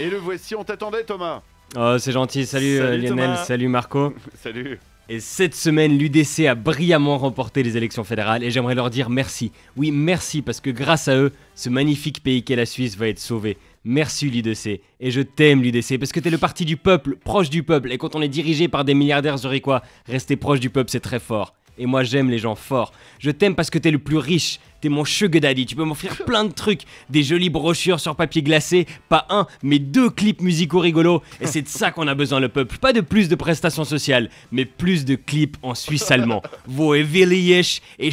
Et le voici, on t'attendait Thomas Oh, c'est gentil, salut, euh, Lionel, salut Marco. salut. Et cette semaine, l'UDC a brillamment remporté les élections fédérales et j'aimerais leur dire merci. Oui, merci parce que grâce à eux, ce magnifique pays qu'est la Suisse va être sauvé. Merci l'UDC et je t'aime l'UDC parce que t'es le parti du peuple, proche du peuple. Et quand on est dirigé par des milliardaires zurichois, rester proche du peuple c'est très fort. Et moi j'aime les gens forts. Je t'aime parce que t'es le plus riche, T'es mon sugar daddy, tu peux m'offrir plein de trucs, des jolies brochures sur papier glacé, pas un, mais deux clips musicaux rigolos. Et c'est de ça qu'on a besoin le peuple, pas de plus de prestations sociales, mais plus de clips en suisse allemand. Voevillisch et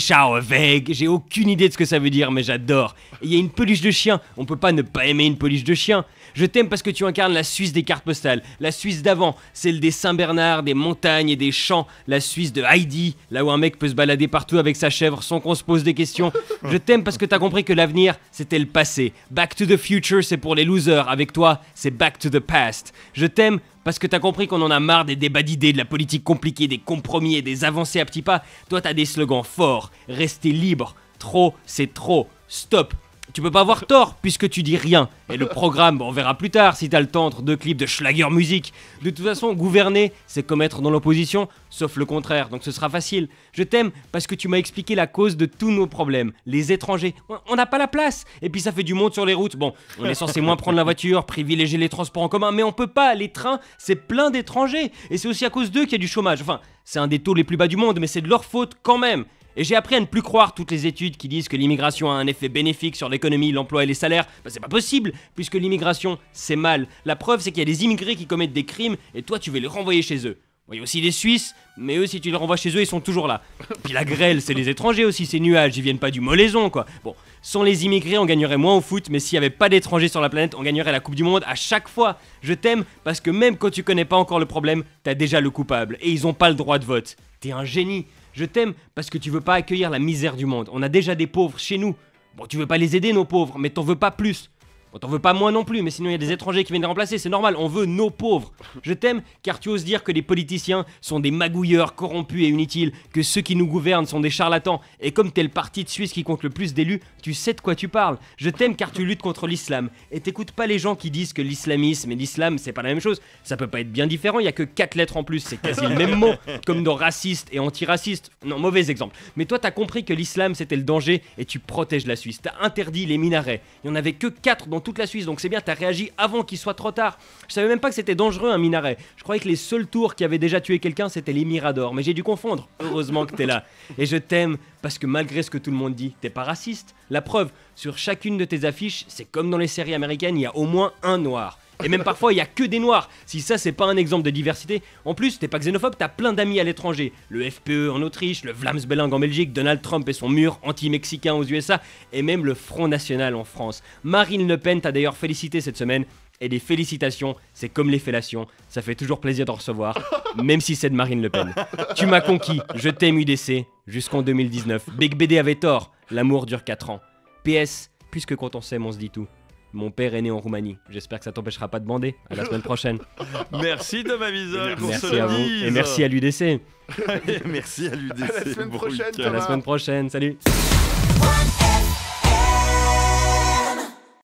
weg, j'ai aucune idée de ce que ça veut dire, mais j'adore. Il y a une peluche de chien, on peut pas ne pas aimer une peluche de chien. Je t'aime parce que tu incarnes la Suisse des cartes postales, la Suisse d'avant, celle des Saint-Bernard, des montagnes et des champs, la Suisse de Heidi, là où un mec peut se balader partout avec sa chèvre sans qu'on se pose des questions. Je t'aime parce que t'as compris que l'avenir, c'était le passé. Back to the future, c'est pour les losers. Avec toi, c'est back to the past. Je t'aime parce que t'as compris qu'on en a marre des débats d'idées, de la politique compliquée, des compromis et des avancées à petits pas. Toi, t'as des slogans forts. Restez libre. Trop, c'est trop. Stop. Tu peux pas avoir tort puisque tu dis rien. Et le programme, on verra plus tard si t'as le temps entre deux clips de Schlager musique. De toute façon, gouverner, c'est comme être dans l'opposition, sauf le contraire, donc ce sera facile. Je t'aime parce que tu m'as expliqué la cause de tous nos problèmes. Les étrangers, on n'a pas la place. Et puis ça fait du monde sur les routes. Bon, on est censé moins prendre la voiture, privilégier les transports en commun, mais on peut pas. Les trains, c'est plein d'étrangers. Et c'est aussi à cause d'eux qu'il y a du chômage. Enfin, c'est un des taux les plus bas du monde, mais c'est de leur faute quand même. Et j'ai appris à ne plus croire toutes les études qui disent que l'immigration a un effet bénéfique sur l'économie, l'emploi et les salaires. Ben, c'est pas possible puisque l'immigration, c'est mal. La preuve, c'est qu'il y a des immigrés qui commettent des crimes, et toi, tu veux les renvoyer chez eux. Il y a aussi les Suisses, mais eux, si tu les renvoies chez eux, ils sont toujours là. Puis la grêle, c'est les étrangers aussi, ces nuages, ils viennent pas du Molaison, quoi. Bon, sans les immigrés, on gagnerait moins au foot, mais s'il n'y avait pas d'étrangers sur la planète, on gagnerait la Coupe du Monde à chaque fois. Je t'aime parce que même quand tu connais pas encore le problème, t'as déjà le coupable, et ils ont pas le droit de vote. T'es un génie. Je t'aime parce que tu veux pas accueillir la misère du monde. On a déjà des pauvres chez nous. Bon, tu veux pas les aider, nos pauvres, mais t'en veux pas plus. On t'en veux pas moins non plus, mais sinon il y a des étrangers qui viennent remplacer, c'est normal, on veut nos pauvres. Je t'aime car tu oses dire que les politiciens sont des magouilleurs corrompus et inutiles, que ceux qui nous gouvernent sont des charlatans, et comme t'es le parti de Suisse qui compte le plus d'élus, tu sais de quoi tu parles. Je t'aime car tu luttes contre l'islam, et t'écoutes pas les gens qui disent que l'islamisme et l'islam c'est pas la même chose, ça peut pas être bien différent, il y a que quatre lettres en plus, c'est quasi le même mot, comme dans raciste et antiraciste. Non, mauvais exemple. Mais toi t'as compris que l'islam c'était le danger et tu protèges la Suisse, t'as interdit les minarets, il y en avait que 4 dont toute la Suisse. Donc c'est bien, t'as réagi avant qu'il soit trop tard. Je savais même pas que c'était dangereux un minaret. Je croyais que les seuls tours qui avaient déjà tué quelqu'un, c'était les miradors. Mais j'ai dû confondre. Heureusement que t'es là. Et je t'aime parce que malgré ce que tout le monde dit, t'es pas raciste. La preuve, sur chacune de tes affiches, c'est comme dans les séries américaines, il y a au moins un noir. Et même parfois, il y a que des noirs. Si ça, c'est pas un exemple de diversité. En plus, t'es pas xénophobe, t'as plein d'amis à l'étranger. Le FPE en Autriche, le Vlaams Belang en Belgique, Donald Trump et son mur anti-mexicain aux USA, et même le Front National en France. Marine Le Pen t'a d'ailleurs félicité cette semaine. Et les félicitations, c'est comme les fellations, ça fait toujours plaisir de recevoir, même si c'est de Marine Le Pen. Tu m'as conquis, je t'aime UDC, jusqu'en 2019. Big BD avait tort, l'amour dure 4 ans. PS, puisque quand on s'aime, on se dit tout. Mon père est né en Roumanie. J'espère que ça t'empêchera pas de bander. À la semaine prochaine. merci de ma pour Merci à vous et merci à l'UDC. merci à l'UDC. À la semaine prochaine. À la semaine prochaine. Salut.